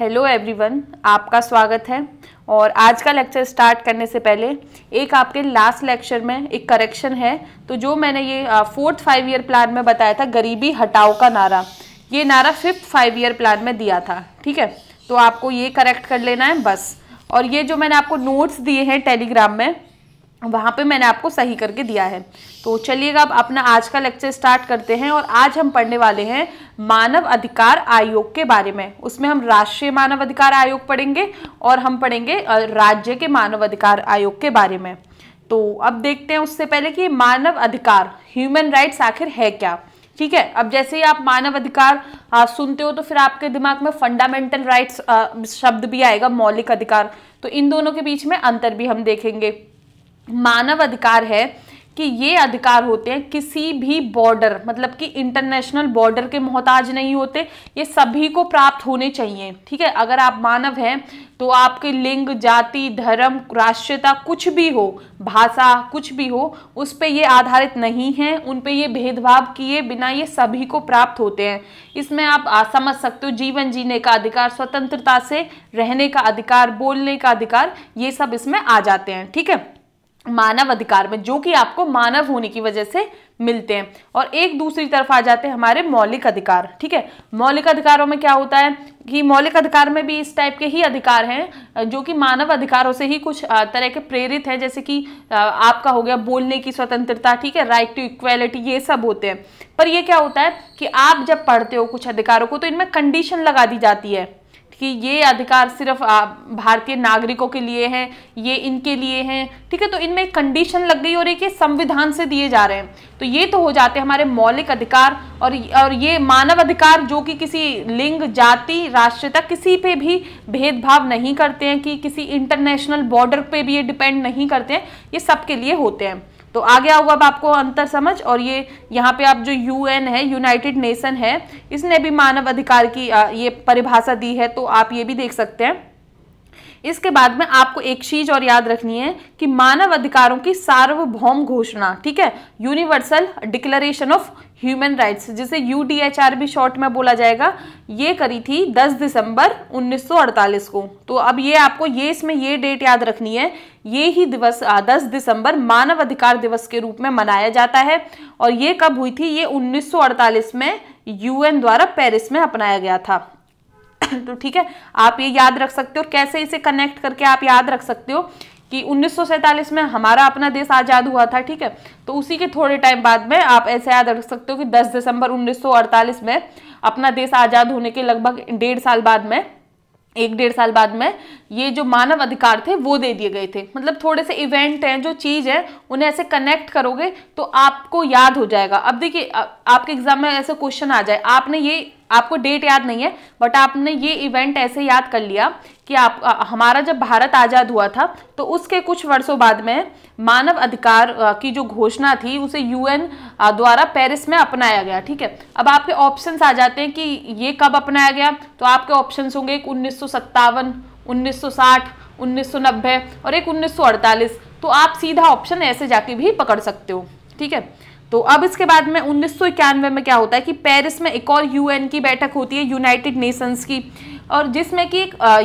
hello everyone आपका स्वागत है और आज का लेक्चर स्टार्ट करने से पहले एक आपके लास्ट लेक्चर में एक करेक्शन है तो जो मैंने ये फोर्थ फाइव ईयर प्लान में बताया था गरीबी हटाओ का नारा ये नारा फिफ्थ फाइव ईयर प्लान में दिया था ठीक है तो आपको ये करेक्ट कर लेना है बस और ये जो मैंने आपको नोट्स दिए हैं टेलीग्राम में वहाँ पे मैंने आपको सही करके दिया है तो चलिएगा अब अपना आज का लेक्चर स्टार्ट करते हैं और आज हम पढ़ने वाले हैं मानव अधिकार आयोग के बारे में उसमें हम राष्ट्रीय मानव अधिकार आयोग पढ़ेंगे और हम पढ़ेंगे राज्य के मानव अधिकार आयोग के बारे में तो अब देखते हैं उससे पहले कि मानव अधिकार ह्यूमन राइट्स आखिर है क्या ठीक है अब जैसे ही आप मानव अधिकार आ, सुनते हो तो फिर आपके दिमाग में फंडामेंटल राइट्स शब्द भी आएगा मौलिक अधिकार तो इन दोनों के बीच में अंतर भी हम देखेंगे मानव अधिकार है कि ये अधिकार होते हैं किसी भी बॉर्डर मतलब कि इंटरनेशनल बॉर्डर के मोहताज नहीं होते ये सभी को प्राप्त होने चाहिए ठीक है अगर आप मानव हैं तो आपके लिंग जाति धर्म राष्ट्रीयता कुछ भी हो भाषा कुछ भी हो उस पर ये आधारित नहीं है उन पर ये भेदभाव किए बिना ये सभी को प्राप्त होते हैं इसमें आप समझ सकते हो जीवन जीने का अधिकार स्वतंत्रता से रहने का अधिकार बोलने का अधिकार ये सब इसमें आ जाते हैं ठीक है मानव अधिकार में जो कि आपको मानव होने की वजह से मिलते हैं और एक दूसरी तरफ आ जाते हैं हमारे मौलिक अधिकार ठीक है मौलिक अधिकारों में क्या होता है कि मौलिक अधिकार में भी इस टाइप के ही अधिकार हैं जो कि मानव अधिकारों से ही कुछ तरह के प्रेरित हैं जैसे कि आपका हो गया बोलने की स्वतंत्रता ठीक है राइट टू इक्वेलिटी ये सब होते हैं पर यह क्या होता है कि आप जब पढ़ते हो कुछ अधिकारों को तो इनमें कंडीशन लगा दी जाती है कि ये अधिकार सिर्फ भारतीय नागरिकों के लिए हैं ये इनके लिए हैं ठीक है तो इनमें कंडीशन लग गई और एक ये संविधान से दिए जा रहे हैं तो ये तो हो जाते हैं हमारे मौलिक अधिकार और और ये मानव अधिकार जो कि किसी लिंग जाति राष्ट्रीयता किसी पे भी भेदभाव नहीं करते हैं कि किसी इंटरनेशनल बॉर्डर पे भी ये डिपेंड नहीं करते हैं ये सबके लिए होते हैं तो आ गया हुआ अब आपको अंतर समझ और ये यहाँ पे आप जो यूएन है यूनाइटेड नेशन है इसने भी मानव अधिकार की ये परिभाषा दी है तो आप ये भी देख सकते हैं इसके बाद में आपको एक चीज और याद रखनी है कि मानव अधिकारों की सार्वभौम घोषणा ठीक है universal declaration of human rights जिसे यू भी शॉर्ट में बोला जाएगा ये करी थी 10 दिसंबर 1948 को तो अब ये आपको ये इसमें ये डेट याद रखनी है ये ही दिवस 10 दिसंबर मानव अधिकार दिवस के रूप में मनाया जाता है और ये कब हुई थी ये 1948 में यूएन द्वारा पेरिस में अपनाया गया था तो ठीक है आप ये याद रख सकते हो और कैसे इसे कनेक्ट करके आप याद रख सकते हो कि उन्नीस में हमारा अपना देश आज़ाद हुआ था ठीक है तो उसी के थोड़े टाइम बाद में आप ऐसे याद रख सकते हो कि 10 दिसंबर 1948 में अपना देश आज़ाद होने के लगभग डेढ़ साल बाद में एक डेढ़ साल बाद में ये जो मानव अधिकार थे वो दे दिए गए थे मतलब थोड़े से इवेंट हैं जो चीज़ है उन्हें ऐसे कनेक्ट करोगे तो आपको याद हो जाएगा अब देखिए आपके एग्जाम में ऐसे क्वेश्चन आ जाए आपने ये आपको डेट याद नहीं है बट आपने ये इवेंट ऐसे याद कर लिया कि आप आ, हमारा जब भारत आज़ाद हुआ था तो उसके कुछ वर्षों बाद में मानव अधिकार की जो घोषणा थी उसे यूएन द्वारा पेरिस में अपनाया गया ठीक है अब आपके ऑप्शंस आ जाते हैं कि ये कब अपनाया गया तो आपके ऑप्शंस होंगे उन्नीस सौ सत्तावन उन्नीस सौ साठ उन्नीस सौ नब्बे और एक उन्नीस सौ अड़तालीस तो आप सीधा ऑप्शन ऐसे जाके भी पकड़ सकते हो ठीक है तो अब इसके बाद में उन्नीस में क्या होता है कि पेरिस में एक और यूएन की बैठक होती है यूनाइटेड नेशंस की और जिसमें कि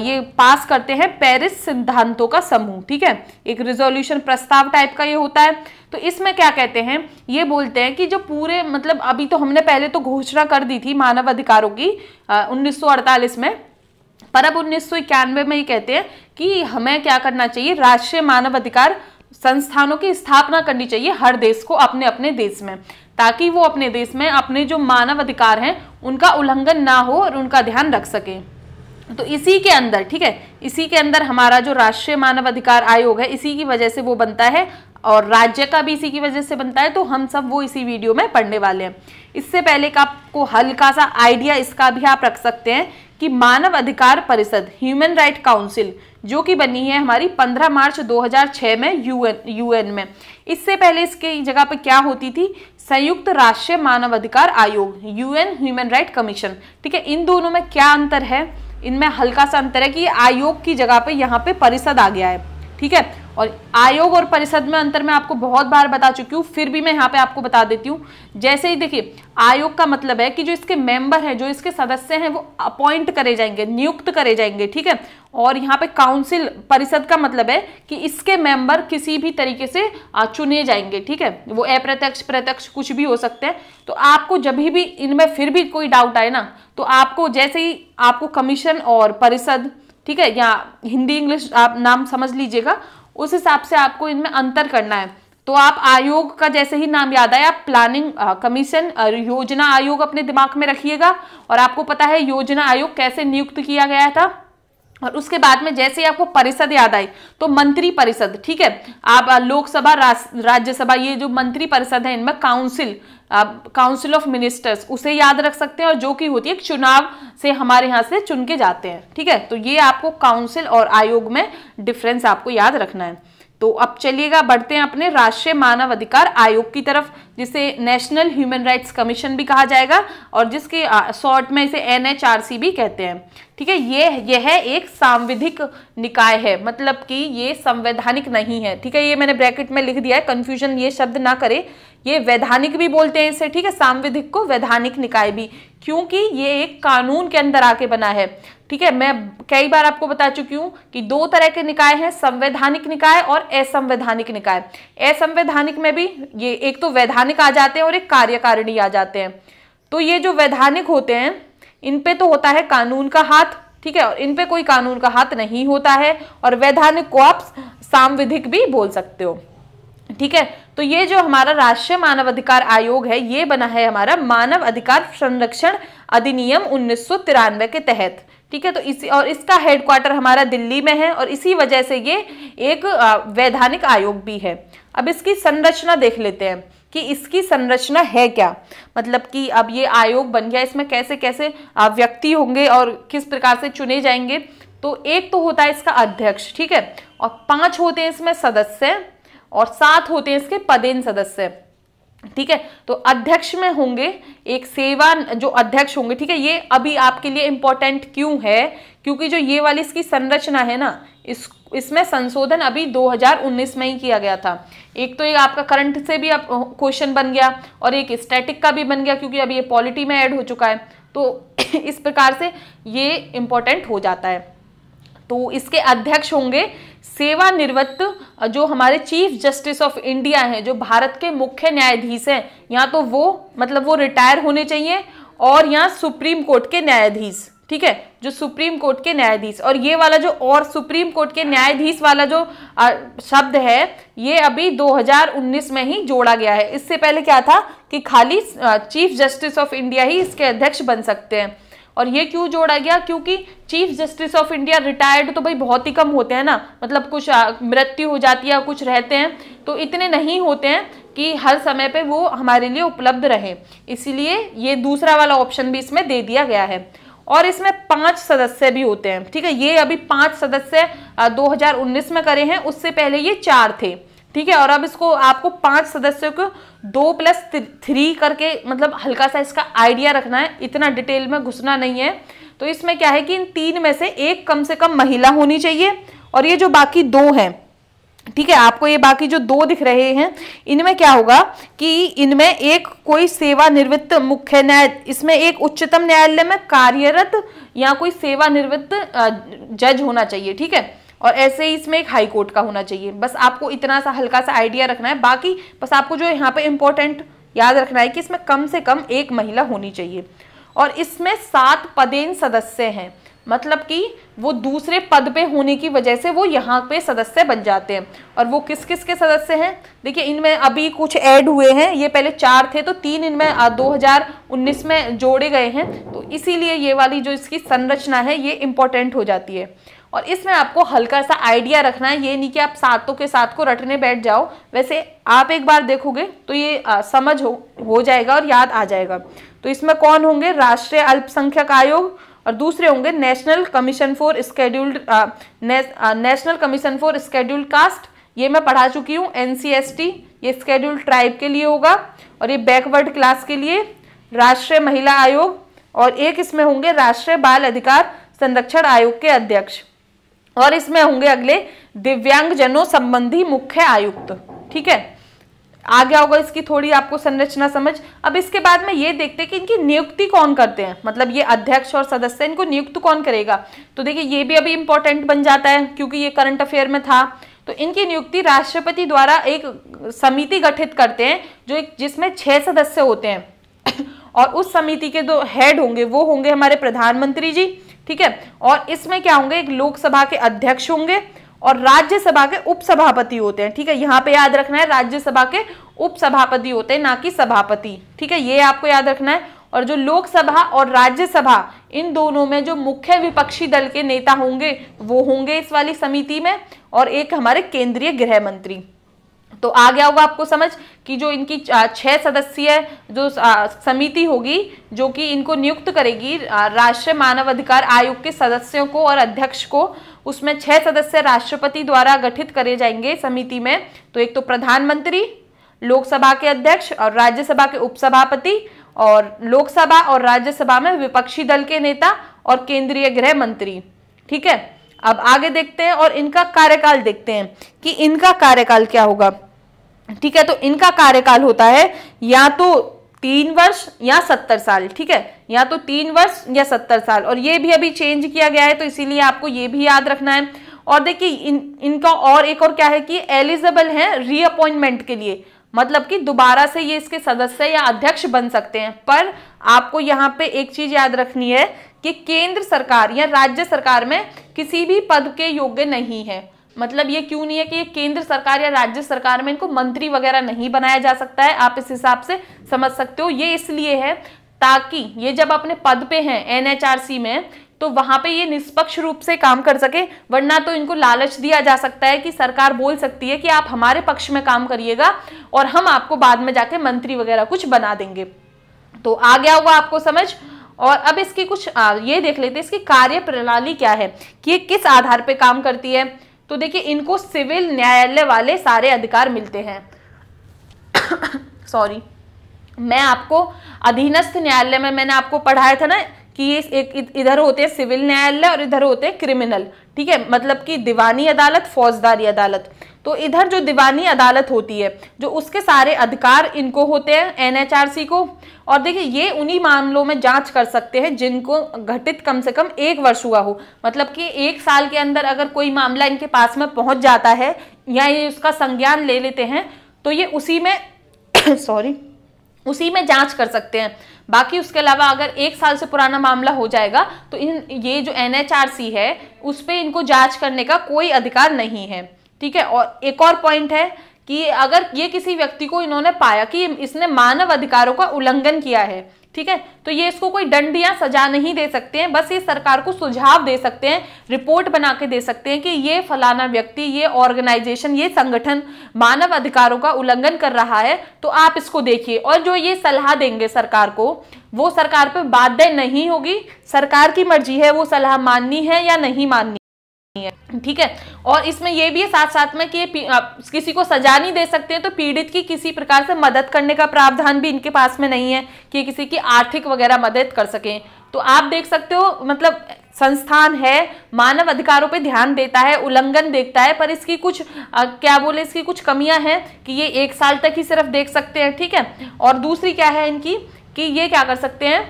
ये पास करते हैं पेरिस सिद्धांतों का समूह ठीक है एक रिजोल्यूशन प्रस्ताव टाइप का ये होता है तो इसमें क्या कहते हैं ये बोलते हैं कि जो पूरे मतलब अभी तो हमने पहले तो घोषणा कर दी थी मानव अधिकारों की उन्नीस में पर अब उन्नीस में ये कहते हैं कि हमें क्या करना चाहिए राष्ट्रीय मानव अधिकार संस्थानों की स्थापना करनी चाहिए हर देश को अपने अपने देश में ताकि वो अपने देश में अपने जो मानव अधिकार हैं उनका उल्लंघन ना हो और उनका ध्यान रख सके तो इसी के अंदर ठीक है इसी के अंदर हमारा जो राष्ट्रीय मानव अधिकार आयोग है इसी की वजह से वो बनता है और राज्य का भी इसी की वजह से बनता है तो हम सब वो इसी वीडियो में पढ़ने वाले हैं इससे पहले का आपको हल्का सा आइडिया इसका भी आप रख सकते हैं कि मानव अधिकार परिषद ह्यूमन राइट काउंसिल जो कि बनी है हमारी 15 मार्च 2006 में यूएन यूएन में इससे पहले इसके जगह पर क्या होती थी संयुक्त राष्ट्रीय मानव अधिकार आयोग यूएन ह्यूमन राइट कमीशन ठीक है इन दोनों में क्या अंतर है इनमें हल्का सा अंतर है कि आयोग की जगह पे यहाँ पे परिषद आ गया है ठीक है और आयोग और परिषद में अंतर में आपको बहुत बार बता चुकी हूँ फिर भी मैं यहाँ पे आपको बता देती हूँ जैसे ही देखिए आयोग का मतलब है कि जो इसके मेंबर हैं जो इसके सदस्य हैं वो अपॉइंट करे जाएंगे नियुक्त करे जाएंगे ठीक है और यहाँ पे काउंसिल परिषद का मतलब है कि इसके मेंबर किसी भी तरीके से चुने जाएंगे ठीक है वो अप्रत्यक्ष प्रत्यक्ष कुछ भी हो सकते हैं तो आपको जब भी इनमें फिर भी कोई डाउट आए ना तो आपको जैसे ही आपको कमीशन और परिषद ठीक है या हिंदी इंग्लिश आप नाम समझ लीजिएगा उस हिसाब से आपको इनमें अंतर करना है तो आप आयोग का जैसे ही नाम याद आए आप प्लानिंग कमीशन योजना आयोग अपने दिमाग में रखिएगा और आपको पता है योजना आयोग कैसे नियुक्त किया गया था और उसके बाद में जैसे ही आपको परिषद याद आई तो मंत्री परिषद ठीक है आप लोकसभा राज्यसभा ये जो मंत्री परिषद है इनमें काउंसिल काउंसिल ऑफ मिनिस्टर्स उसे याद रख सकते हैं और जो कि होती है चुनाव से हमारे यहाँ से चुन के जाते हैं ठीक है तो ये आपको काउंसिल और आयोग में डिफरेंस आपको याद रखना है तो अब चलिएगा बढ़ते हैं अपने राष्ट्रीय मानव अधिकार आयोग की तरफ जिसे नेशनल ह्यूमन राइट्स कमीशन भी कहा जाएगा और जिसके शॉर्ट में इसे एन भी कहते हैं ठीक है ये यह है एक सांविधिक निकाय है मतलब कि ये संवैधानिक नहीं है ठीक है ये मैंने ब्रैकेट में लिख दिया है कन्फ्यूजन ये शब्द ना करे ये वैधानिक भी बोलते हैं इसे ठीक है सांविधिक को वैधानिक निकाय भी क्योंकि ये एक कानून के अंदर आके बना है ठीक है मैं कई बार आपको बता चुकी हूं कि दो तरह के निकाय हैं संवैधानिक निकाय और असंवैधानिक निकाय असंवैधानिक में भी ये एक तो वैधानिक आ जाते हैं और एक कार्यकारिणी आ जाते हैं तो ये जो वैधानिक होते हैं इन पे तो होता है कानून का हाथ ठीक है और इन पे कोई कानून का हाथ नहीं होता है और वैधानिक को आप सांविधिक भी बोल सकते हो ठीक है तो ये जो हमारा राष्ट्रीय मानव अधिकार आयोग है ये बना है हमारा मानव अधिकार संरक्षण अधिनियम उन्नीस के तहत ठीक है तो इसी और इसका हेडक्वार्टर हमारा दिल्ली में है और इसी वजह से ये एक वैधानिक आयोग भी है अब इसकी संरचना देख लेते हैं कि इसकी संरचना है क्या मतलब कि अब ये आयोग बन गया इसमें कैसे कैसे व्यक्ति होंगे और किस प्रकार से चुने जाएंगे तो एक तो होता है इसका अध्यक्ष ठीक है और पांच होते हैं इसमें सदस्य और सात होते हैं इसके पदेन सदस्य ठीक है तो अध्यक्ष में होंगे एक सेवा जो अध्यक्ष होंगे ठीक है ये अभी आपके लिए इंपॉर्टेंट क्यों है क्योंकि जो ये वाली इसकी संरचना है ना इस इसमें संशोधन अभी 2019 में ही किया गया था एक तो एक आपका करंट से भी क्वेश्चन बन गया और एक स्टैटिक का भी बन गया क्योंकि अभी ये पॉलिटी में ऐड हो चुका है तो इस प्रकार से ये इंपॉर्टेंट हो जाता है तो इसके अध्यक्ष होंगे सेवानिवृत्त जो हमारे चीफ जस्टिस ऑफ इंडिया हैं जो भारत के मुख्य न्यायाधीश हैं या तो वो मतलब वो रिटायर होने चाहिए और यहाँ सुप्रीम कोर्ट के न्यायाधीश ठीक है जो सुप्रीम कोर्ट के न्यायाधीश और ये वाला जो और सुप्रीम कोर्ट के न्यायाधीश वाला जो शब्द है ये अभी 2019 में ही जोड़ा गया है इससे पहले क्या था कि खाली चीफ जस्टिस ऑफ इंडिया ही इसके अध्यक्ष बन सकते हैं और ये क्यों जोड़ा गया क्योंकि chief justice of India retired तो भाई बहुत ही कम होते हैं ना मतलब कुछ मृत्यु हो जाती है कुछ रहते हैं तो इतने नहीं होते हैं कि हर समय पे वो हमारे लिए उपलब्ध रहे इसीलिए ये दूसरा वाला ऑप्शन भी इसमें दे दिया गया है और इसमें पांच सदस्य भी होते हैं ठीक है ये अभी पांच सदस्य दो में करे हैं उससे पहले ये चार थे ठीक है और अब इसको आपको पांच सदस्यों को दो प्लस थ्री करके मतलब हल्का सा इसका आइडिया रखना है इतना डिटेल में घुसना नहीं है तो इसमें क्या है कि इन तीन में से एक कम से कम महिला होनी चाहिए और ये जो बाकी दो हैं ठीक है आपको ये बाकी जो दो दिख रहे हैं इनमें क्या होगा कि इनमें एक कोई सेवानिवृत्त मुख्य न्याय इसमें एक उच्चतम न्यायालय में कार्यरत या कोई सेवानिवृत्त जज होना चाहिए ठीक है और ऐसे ही इसमें एक हाई कोर्ट का होना चाहिए बस आपको इतना सा हल्का सा आइडिया रखना है बाकी बस आपको जो यहाँ पे इम्पोर्टेंट याद रखना है कि इसमें कम से कम एक महिला होनी चाहिए और इसमें सात पदेन सदस्य हैं मतलब कि वो दूसरे पद पे होने की वजह से वो यहाँ पे सदस्य बन जाते हैं और वो किस किस के सदस्य हैं देखिए इनमें अभी कुछ ऐड हुए हैं ये पहले चार थे तो तीन इनमें 2019 में जोड़े गए हैं तो इसीलिए ये वाली जो इसकी संरचना है ये इम्पोर्टेंट हो जाती है और इसमें आपको हल्का सा आइडिया रखना है ये नहीं कि आप सातों के साथ को रटने बैठ जाओ वैसे आप एक बार देखोगे तो ये आ, समझ हो हो जाएगा और याद आ जाएगा तो इसमें कौन होंगे राष्ट्रीय अल्पसंख्यक आयोग और दूसरे होंगे national commission for scheduled national commission for scheduled caste ये मैं पढ़ा चुकी हूँ एन ये स्केड्यूल्ड ट्राइब के लिए होगा और ये बैकवर्ड क्लास के लिए राष्ट्रीय महिला आयोग और एक इसमें होंगे राष्ट्रीय बाल अधिकार संरक्षण आयोग के अध्यक्ष और इसमें होंगे अगले दिव्यांगजनों संबंधी मुख्य आयुक्त ठीक है आ गया होगा इसकी थोड़ी आपको संरचना समझ अब इसके बाद में ये देखते हैं कि इनकी नियुक्ति कौन करते हैं मतलब ये अध्यक्ष और सदस्य इनको नियुक्त कौन करेगा तो देखिए ये भी अभी इंपॉर्टेंट बन जाता है क्योंकि ये करंट अफेयर में था तो इनकी नियुक्ति राष्ट्रपति द्वारा एक समिति गठित करते हैं जो एक जिसमें छह सदस्य होते हैं और उस समिति के जो हेड होंगे वो होंगे हमारे प्रधानमंत्री जी ठीक है और इसमें क्या होंगे एक लोकसभा के अध्यक्ष होंगे और राज्यसभा के उपसभापति होते हैं ठीक है यहाँ पे याद रखना है राज्यसभा के उपसभापति होते हैं ना कि सभापति ठीक है ये आपको याद रखना है और जो लोकसभा और राज्यसभा इन दोनों में जो मुख्य विपक्षी दल के नेता होंगे वो होंगे इस वाली समिति में और एक हमारे केंद्रीय गृह मंत्री तो आ गया होगा आपको समझ कि जो इनकी छह सदस्यीय जो समिति होगी जो कि इनको नियुक्त करेगी राष्ट्रीय मानवाधिकार आयोग के सदस्यों को और अध्यक्ष को उसमें छह सदस्य राष्ट्रपति द्वारा गठित करे जाएंगे समिति में तो एक तो प्रधानमंत्री लोकसभा के अध्यक्ष और राज्यसभा के उपसभापति और लोकसभा और राज्यसभा में विपक्षी दल के नेता और केंद्रीय गृह मंत्री ठीक है अब आगे देखते हैं और इनका कार्यकाल देखते हैं कि इनका कार्यकाल क्या होगा ठीक है तो इनका कार्यकाल होता है या तो तीन वर्ष या सत्तर साल ठीक है या तो तीन वर्ष या सत्तर साल और ये भी अभी चेंज किया गया है तो इसीलिए आपको ये भी याद रखना है और देखिए इन इनका और एक और क्या है कि एलिजिबल हैं रीअपॉइंटमेंट के लिए मतलब कि दोबारा से ये इसके सदस्य या अध्यक्ष बन सकते हैं पर आपको यहाँ पे एक चीज याद रखनी है कि केंद्र सरकार या राज्य सरकार में किसी भी पद के योग्य नहीं है मतलब ये क्यों नहीं है कि ये केंद्र सरकार या राज्य सरकार में इनको मंत्री वगैरह नहीं बनाया जा सकता है आप इस हिसाब से समझ सकते हो ये इसलिए है ताकि ये जब अपने पद पे हैं एनएचआरसी में तो वहां पे ये निष्पक्ष रूप से काम कर सके वरना तो इनको लालच दिया जा सकता है कि सरकार बोल सकती है कि आप हमारे पक्ष में काम करिएगा और हम आपको बाद में जाके मंत्री वगैरह कुछ बना देंगे तो आ गया हुआ आपको समझ और अब इसकी कुछ आ, ये देख लेते हैं इसकी कार्य प्रणाली क्या है कि ये किस आधार पे काम करती है तो देखिए इनको सिविल न्यायालय वाले सारे अधिकार मिलते हैं सॉरी मैं आपको अधीनस्थ न्यायालय में मैंने आपको पढ़ाया था ना कि ये एक इधर होते हैं सिविल न्यायालय और इधर होते हैं क्रिमिनल ठीक है मतलब कि दीवानी अदालत फौजदारी अदालत तो इधर जो दीवानी अदालत होती है जो उसके सारे अधिकार इनको होते हैं एनएचआरसी को और देखिए ये उन्हीं मामलों में जांच कर सकते हैं जिनको घटित कम से कम एक वर्ष हुआ हो मतलब कि एक साल के अंदर अगर कोई मामला इनके पास में पहुंच जाता है या ये उसका संज्ञान ले लेते हैं तो ये उसी में सॉरी उसी में जांच कर सकते हैं बाकी उसके अलावा अगर एक साल से पुराना मामला हो जाएगा तो इन ये जो एनएचआरसी है उस पर इनको जांच करने का कोई अधिकार नहीं है ठीक है और एक और पॉइंट है कि अगर ये किसी व्यक्ति को इन्होंने पाया कि इसने मानव अधिकारों का उल्लंघन किया है ठीक है तो ये इसको कोई दंड या सजा नहीं दे सकते हैं बस ये सरकार को सुझाव दे सकते हैं रिपोर्ट बना के दे सकते हैं कि ये फलाना व्यक्ति ये ऑर्गेनाइजेशन ये संगठन मानव अधिकारों का उल्लंघन कर रहा है तो आप इसको देखिए और जो ये सलाह देंगे सरकार को वो सरकार पर बाध्य नहीं होगी सरकार की मर्जी है वो सलाह माननी है या नहीं माननी है ठीक है और इसमें यह भी है साथ साथ में कि किसी को सजा नहीं दे सकते हैं तो पीड़ित की किसी प्रकार से मदद करने का प्रावधान भी इनके पास में नहीं है कि किसी की आर्थिक वगैरह मदद कर सकें तो आप देख सकते हो मतलब संस्थान है मानव अधिकारों पे ध्यान देता है उल्लंघन देखता है पर इसकी कुछ आ, क्या बोले इसकी कुछ कमियां हैं कि ये एक साल तक ही सिर्फ देख सकते हैं ठीक है और दूसरी क्या है इनकी कि ये क्या कर सकते हैं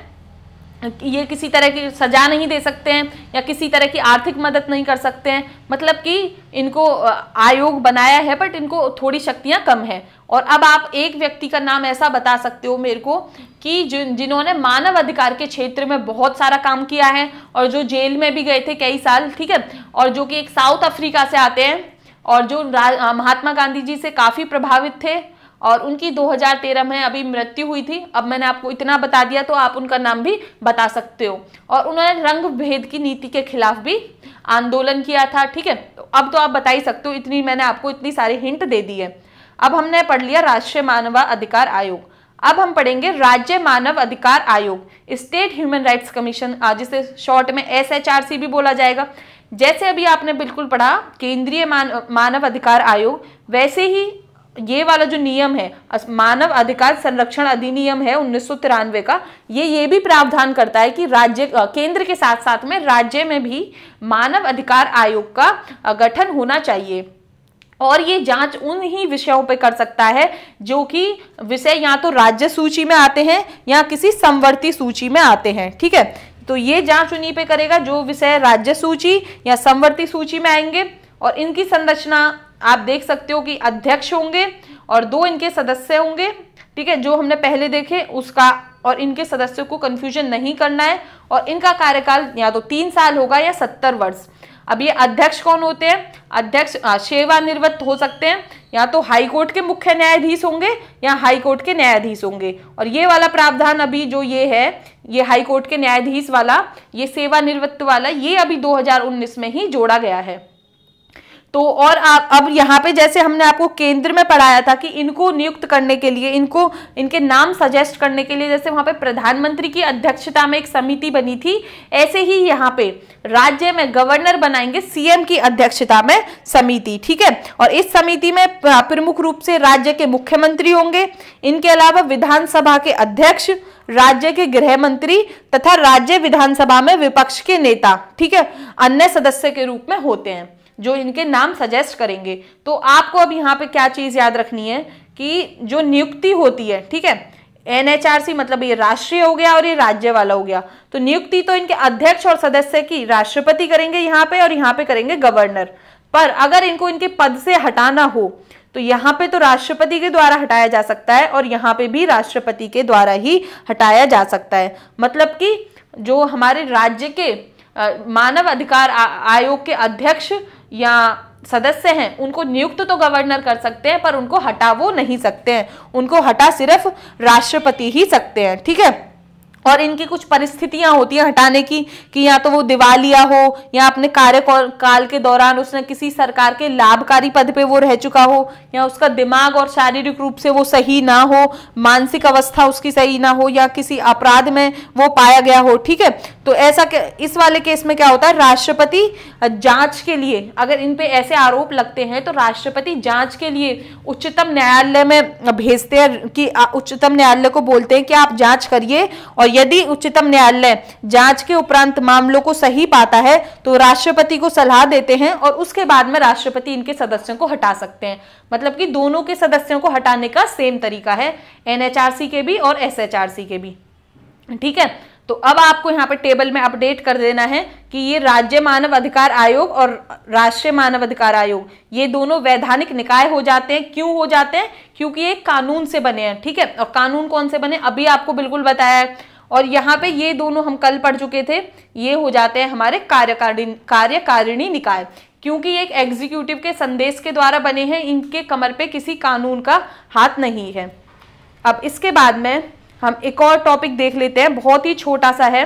ये किसी तरह की सजा नहीं दे सकते हैं या किसी तरह की आर्थिक मदद नहीं कर सकते हैं मतलब कि इनको आयोग बनाया है बट इनको थोड़ी शक्तियां कम है और अब आप एक व्यक्ति का नाम ऐसा बता सकते हो मेरे को कि जिन जिन्होंने मानव अधिकार के क्षेत्र में बहुत सारा काम किया है और जो जेल में भी गए थे कई साल ठीक है और जो कि एक साउथ अफ्रीका से आते हैं और जो महात्मा गांधी जी से काफ़ी प्रभावित थे और उनकी 2013 में अभी मृत्यु हुई थी अब मैंने आपको इतना बता दिया तो आप उनका नाम भी बता सकते हो और उन्होंने रंग भेद की नीति के खिलाफ भी आंदोलन किया था ठीक है तो अब तो आप बता ही सकते हो इतनी मैंने आपको इतनी सारी हिंट दे दी है अब हमने पढ़ लिया राष्ट्रीय मानवाधिकार अधिकार आयोग अब हम पढ़ेंगे राज्य मानव अधिकार आयोग स्टेट ह्यूमन राइट्स कमीशन जिसे शॉर्ट में एस भी बोला जाएगा जैसे अभी आपने बिल्कुल पढ़ा केंद्रीय मान, मानव अधिकार आयोग वैसे ही ये वाला जो नियम है मानव अधिकार संरक्षण अधिनियम है उन्नीस का ये ये भी प्रावधान करता है कि राज्य केंद्र के साथ साथ में राज्य में भी मानव अधिकार आयोग का गठन होना चाहिए और ये जांच उन ही विषयों पर कर सकता है जो कि विषय या तो राज्य सूची में आते हैं या किसी संवर्ती सूची में आते हैं ठीक है तो ये जांच उन्हीं पे करेगा जो विषय राज्य सूची या संवर्ती सूची में आएंगे और इनकी संरचना आप देख सकते हो कि अध्यक्ष होंगे और दो इनके सदस्य होंगे ठीक है जो हमने पहले देखे उसका और इनके सदस्यों को कन्फ्यूजन नहीं करना है और इनका कार्यकाल या तो तीन साल होगा या सत्तर वर्ष अब ये अध्यक्ष कौन होते हैं अध्यक्ष सेवानिवृत्त हो सकते हैं या तो हाई कोर्ट के मुख्य न्यायाधीश होंगे या हाई कोर्ट के न्यायाधीश होंगे और ये वाला प्रावधान अभी जो ये है ये हाई कोर्ट के न्यायाधीश वाला ये सेवानिवृत्त वाला ये अभी 2019 में ही जोड़ा गया है तो और आप अब यहाँ पे जैसे हमने आपको केंद्र में पढ़ाया था कि इनको नियुक्त करने के लिए इनको इनके नाम सजेस्ट करने के लिए जैसे वहाँ पे प्रधानमंत्री की अध्यक्षता में एक समिति बनी थी ऐसे ही यहाँ पे राज्य में गवर्नर बनाएंगे सीएम की अध्यक्षता में समिति ठीक है और इस समिति में प्रमुख रूप से राज्य के मुख्यमंत्री होंगे इनके अलावा विधानसभा के अध्यक्ष राज्य के गृह मंत्री तथा राज्य विधानसभा में विपक्ष के नेता ठीक है अन्य सदस्य के रूप में होते हैं जो इनके नाम सजेस्ट करेंगे तो आपको अब यहाँ पे क्या चीज़ याद रखनी है कि जो नियुक्ति होती है ठीक है एनएचआरसी मतलब ये राष्ट्रीय हो गया और ये राज्य वाला हो गया तो नियुक्ति तो इनके अध्यक्ष और सदस्य की राष्ट्रपति करेंगे यहाँ पे और यहाँ पे करेंगे गवर्नर पर अगर इनको इनके पद से हटाना हो तो यहाँ पे तो राष्ट्रपति के द्वारा हटाया जा सकता है और यहाँ पे भी राष्ट्रपति के द्वारा ही हटाया जा सकता है मतलब कि जो हमारे राज्य के मानव अधिकार आयोग के अध्यक्ष या सदस्य हैं उनको नियुक्त तो गवर्नर कर सकते हैं पर उनको हटा वो नहीं सकते हैं उनको हटा सिर्फ राष्ट्रपति ही सकते हैं ठीक है और इनकी कुछ परिस्थितियां होती हैं हटाने की कि या तो वो दिवालिया हो या अपने कार्यकाल के दौरान उसने किसी सरकार के लाभकारी पद पे वो रह चुका हो या उसका दिमाग और शारीरिक रूप से वो सही ना हो मानसिक अवस्था उसकी सही ना हो या किसी अपराध में वो पाया गया हो ठीक है तो ऐसा इस वाले केस में क्या होता है राष्ट्रपति जांच के लिए अगर इन ऐसे आरोप लगते हैं तो राष्ट्रपति जांच के लिए उच्चतम न्यायालय में भेजते हैं कि उच्चतम न्यायालय को बोलते हैं कि आप जांच करिए और यदि उच्चतम न्यायालय जांच के उपरांत मामलों को सही पाता है तो राष्ट्रपति को सलाह देते हैं और उसके बाद में राष्ट्रपति इनके सदस्यों को हटा सकते हैं मतलब कि दोनों के सदस्यों को हटाने का सेम तरीका है एनएचआरसी के भी और एसएचआरसी के भी ठीक है तो अब आपको यहाँ पर टेबल में अपडेट कर देना है कि ये राज्य मानव अधिकार आयोग और राष्ट्रीय मानव अधिकार आयोग ये दोनों वैधानिक निकाय हो जाते हैं क्यों हो जाते हैं क्योंकि ये कानून से बने हैं ठीक है और कानून कौन से बने अभी आपको बिल्कुल बताया है और यहाँ पे ये दोनों हम कल पढ़ चुके थे ये हो जाते हैं हमारे कार्यकारिणी कार्यकारिणी निकाय क्योंकि ये एक एग्जीक्यूटिव के संदेश के द्वारा बने हैं इनके कमर पे किसी कानून का हाथ नहीं है अब इसके बाद में हम एक और टॉपिक देख लेते हैं बहुत ही छोटा सा है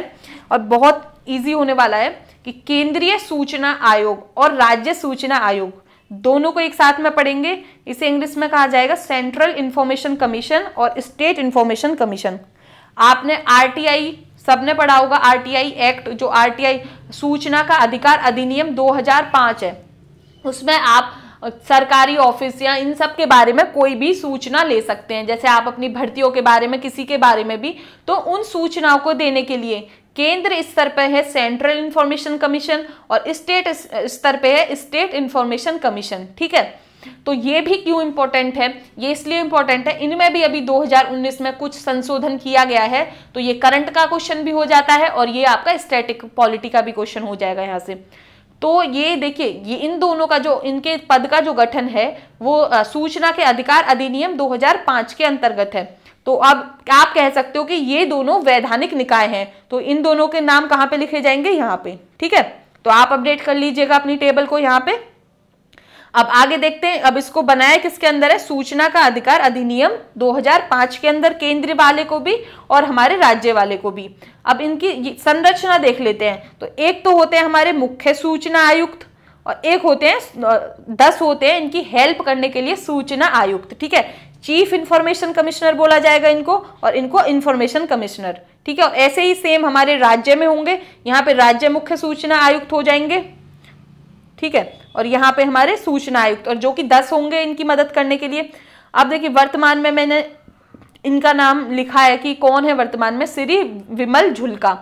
और बहुत ईजी होने वाला है कि केंद्रीय सूचना आयोग और राज्य सूचना आयोग दोनों को एक साथ में पढ़ेंगे इसे इंग्लिश में कहा जाएगा सेंट्रल इंफॉर्मेशन कमीशन और स्टेट इंफॉर्मेशन कमीशन आपने आरटीआई सबने पढ़ा होगा आरटीआई एक्ट जो आरटीआई सूचना का अधिकार अधिनियम 2005 है उसमें आप सरकारी ऑफिस या इन सब के बारे में कोई भी सूचना ले सकते हैं जैसे आप अपनी भर्तियों के बारे में किसी के बारे में भी तो उन सूचनाओं को देने के लिए केंद्र स्तर पर है सेंट्रल इंफॉर्मेशन कमीशन और स्टेट स्तर पर है स्टेट इंफॉर्मेशन कमीशन ठीक है तो ये भी क्यों इंपॉर्टेंट है ये इसलिए इंपॉर्टेंट है इनमें भी अभी 2019 में कुछ संशोधन किया गया है तो ये करंट का क्वेश्चन भी हो जाता है और ये आपका स्टैटिक पॉलिटी का भी क्वेश्चन हो जाएगा यहाँ से तो ये देखिए ये इन दोनों का जो इनके पद का जो गठन है वो सूचना के अधिकार अधिनियम 2005 के अंतर्गत है तो अब आप कह सकते हो कि ये दोनों वैधानिक निकाय हैं तो इन दोनों के नाम कहाँ पे लिखे जाएंगे यहाँ पे ठीक है तो आप अपडेट कर लीजिएगा अपनी टेबल को यहाँ पे अब आगे देखते हैं अब इसको बनाया किसके अंदर है सूचना का अधिकार अधिनियम 2005 के अंदर केंद्र वाले को भी और हमारे राज्य वाले को भी अब इनकी संरचना देख लेते हैं तो एक तो होते हैं हमारे मुख्य सूचना आयुक्त और एक होते हैं दस होते हैं इनकी हेल्प करने के लिए सूचना आयुक्त ठीक है चीफ इंफॉर्मेशन कमिश्नर बोला जाएगा इनको और इनको इंफॉर्मेशन कमिश्नर ठीक है और ऐसे ही सेम हमारे राज्य में होंगे यहाँ पे राज्य मुख्य सूचना आयुक्त हो जाएंगे ठीक है और यहाँ पे हमारे सूचना आयुक्त और जो कि दस होंगे इनकी मदद करने के लिए अब देखिए वर्तमान में मैंने इनका नाम लिखा है कि कौन है वर्तमान में श्री विमल झुलका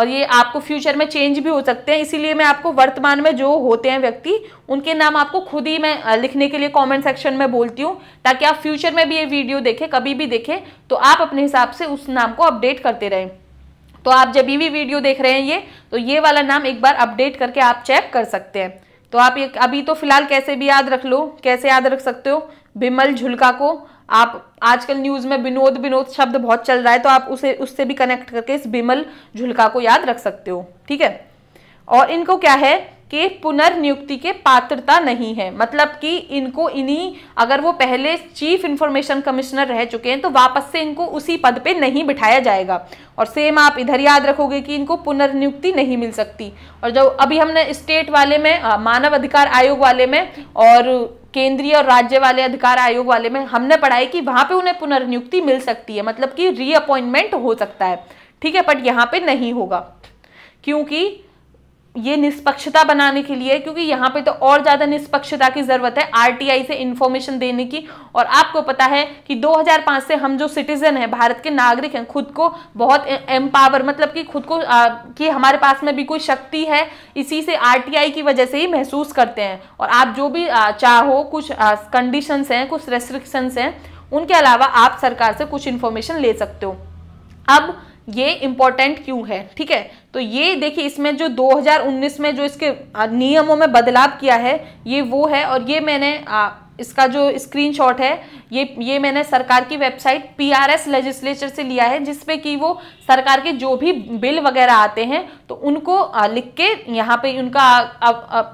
और ये आपको फ्यूचर में चेंज भी हो सकते हैं इसीलिए मैं आपको वर्तमान में जो होते हैं व्यक्ति उनके नाम आपको खुद ही मैं लिखने के लिए कमेंट सेक्शन में बोलती हूँ ताकि आप फ्यूचर में भी ये वीडियो देखें कभी भी देखें तो आप अपने हिसाब से उस नाम को अपडेट करते रहें तो आप जब भी वीडियो देख रहे हैं ये तो ये वाला नाम एक बार अपडेट करके आप चेक कर सकते हैं तो आप ये अभी तो फिलहाल कैसे भी याद रख लो कैसे याद रख सकते हो बिमल झुलका को आप आजकल न्यूज़ में विनोद विनोद शब्द बहुत चल रहा है तो आप उसे उससे भी कनेक्ट करके इस बिमल झुलका को याद रख सकते हो ठीक है और इनको क्या है के पुनर्नियुक्ति के पात्रता नहीं है मतलब कि इनको इन्हीं अगर वो पहले चीफ इंफॉर्मेशन कमिश्नर रह चुके हैं तो वापस से इनको उसी पद पे नहीं बिठाया जाएगा और सेम आप इधर याद रखोगे कि इनको पुनर्नियुक्ति नहीं मिल सकती और जब अभी हमने स्टेट वाले में मानव अधिकार आयोग वाले में और केंद्रीय और राज्य वाले अधिकार आयोग वाले में हमने पढ़ाई कि वहाँ पर उन्हें पुनर्नियुक्ति मिल सकती है मतलब कि रीअपॉइंटमेंट हो सकता है ठीक है बट यहाँ पे नहीं होगा क्योंकि ये निष्पक्षता बनाने के लिए क्योंकि यहाँ पे तो और ज़्यादा निष्पक्षता की ज़रूरत है आरटीआई से इन्फॉर्मेशन देने की और आपको पता है कि 2005 से हम जो सिटीज़न हैं भारत के नागरिक हैं खुद को बहुत एम्पावर मतलब कि खुद को आ, कि हमारे पास में भी कोई शक्ति है इसी से आरटीआई की वजह से ही महसूस करते हैं और आप जो भी आ, चाहो कुछ कंडीशन हैं कुछ रेस्ट्रिक्शंस हैं उनके अलावा आप सरकार से कुछ इन्फॉर्मेशन ले सकते हो अब ये इम्पॉर्टेंट क्यों है ठीक है तो ये देखिए इसमें जो 2019 में जो इसके नियमों में बदलाव किया है ये वो है और ये मैंने आ, इसका जो स्क्रीनशॉट है ये ये मैंने सरकार की वेबसाइट पीआरएस लेजिस्लेचर से लिया है जिसपे कि वो सरकार के जो भी बिल वगैरह आते हैं तो उनको लिख के यहाँ पे उनका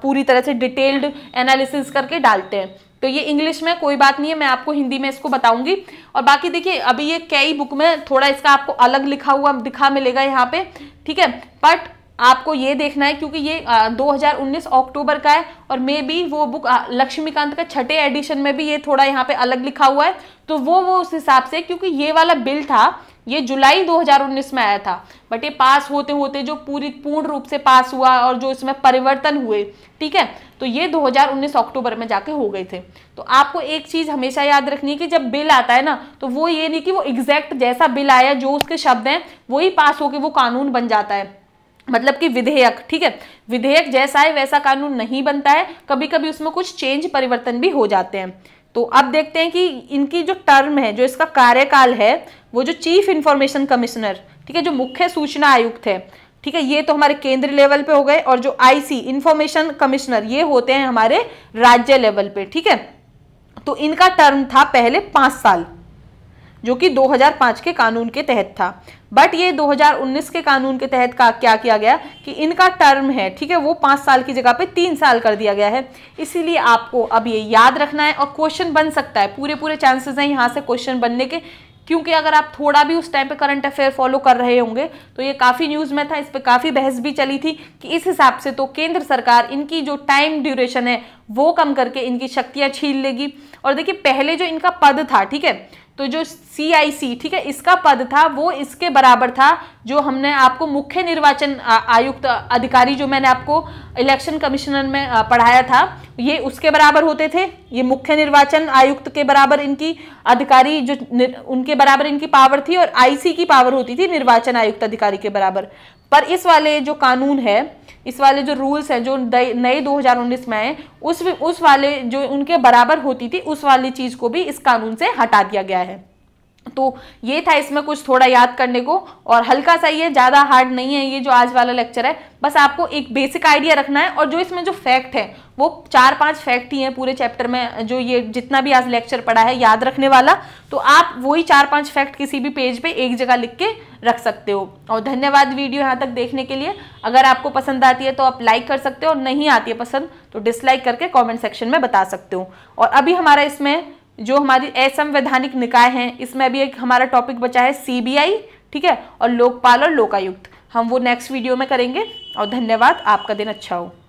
पूरी तरह से डिटेल्ड एनालिसिस करके डालते हैं तो ये इंग्लिश में कोई बात नहीं है मैं आपको हिंदी में इसको बताऊंगी और बाकी देखिए अभी ये कई बुक में थोड़ा इसका आपको अलग लिखा हुआ दिखा मिलेगा यहाँ पे ठीक है बट आपको ये देखना है क्योंकि ये आ, 2019 अक्टूबर का है और मे बी वो बुक लक्ष्मीकांत का छठे एडिशन में भी ये थोड़ा यहाँ पे अलग लिखा हुआ है तो वो वो उस हिसाब से क्योंकि ये वाला बिल था ये जुलाई 2019 में आया था बट ये पास होते होते जो पूरी पूर्ण रूप से पास हुआ और जो इसमें परिवर्तन हुए ठीक है तो ये 2019 अक्टूबर में जाके हो गए थे तो आपको एक चीज़ हमेशा याद रखनी है कि जब बिल आता है ना तो वो ये नहीं कि वो एग्जैक्ट जैसा बिल आया जो उसके शब्द हैं वही पास होकर वो कानून बन जाता है मतलब कि विधेयक ठीक है विधेयक जैसा है वैसा कानून नहीं बनता है कभी कभी उसमें कुछ चेंज परिवर्तन भी हो जाते हैं तो अब देखते हैं कि इनकी जो टर्म है जो इसका कार्यकाल है वो जो चीफ इन्फॉर्मेशन कमिश्नर ठीक है जो मुख्य सूचना आयुक्त है ठीक है ये तो हमारे केंद्र लेवल पे हो गए और जो आईसी इन्फॉर्मेशन कमिश्नर ये होते हैं हमारे राज्य लेवल पे ठीक है तो इनका टर्म था पहले पांच साल जो कि 2005 के कानून के तहत था बट ये 2019 के कानून के तहत का क्या किया गया कि इनका टर्म है ठीक है वो पाँच साल की जगह पे तीन साल कर दिया गया है इसीलिए आपको अब ये याद रखना है और क्वेश्चन बन सकता है पूरे पूरे चांसेस हैं यहाँ से क्वेश्चन बनने के क्योंकि अगर आप थोड़ा भी उस टाइम पे करंट अफेयर फॉलो कर रहे होंगे तो ये काफ़ी न्यूज़ में था इस पर काफ़ी बहस भी चली थी कि इस हिसाब से तो केंद्र सरकार इनकी जो टाइम ड्यूरेशन है वो कम करके इनकी शक्तियाँ छीन लेगी और देखिए पहले जो इनका पद था ठीक है तो जो सी ठीक है इसका पद था वो इसके बराबर था जो हमने आपको मुख्य निर्वाचन आयुक्त अधिकारी जो मैंने आपको इलेक्शन कमिश्नर में पढ़ाया था ये उसके बराबर होते थे ये मुख्य निर्वाचन आयुक्त के बराबर इनकी अधिकारी जो उनके बराबर इनकी पावर थी और आईसी की पावर होती थी निर्वाचन आयुक्त अधिकारी के बराबर पर इस वाले जो कानून है इस वाले जो रूल्स हैं जो नए 2019 में आए उस उस वाले जो उनके बराबर होती थी उस वाली चीज़ को भी इस कानून से हटा दिया गया है तो ये था इसमें कुछ थोड़ा याद करने को और हल्का सा ये ज़्यादा हार्ड नहीं है ये जो आज वाला लेक्चर है बस आपको एक बेसिक आइडिया रखना है और जो इसमें जो फैक्ट है वो चार पांच फैक्ट ही हैं पूरे चैप्टर में जो ये जितना भी आज लेक्चर पढ़ा है याद रखने वाला तो आप वही चार पांच फैक्ट किसी भी पेज पे एक जगह लिख के रख सकते हो और धन्यवाद वीडियो यहाँ तक देखने के लिए अगर आपको पसंद आती है तो आप लाइक कर सकते हो और नहीं आती है पसंद तो डिसलाइक करके कॉमेंट सेक्शन में बता सकते हो और अभी हमारा इसमें जो हमारी असंवैधानिक निकाय हैं इसमें अभी एक हमारा टॉपिक बचा है सीबीआई ठीक है और लोकपाल और लोकायुक्त हम वो नेक्स्ट वीडियो में करेंगे और धन्यवाद आपका दिन अच्छा हो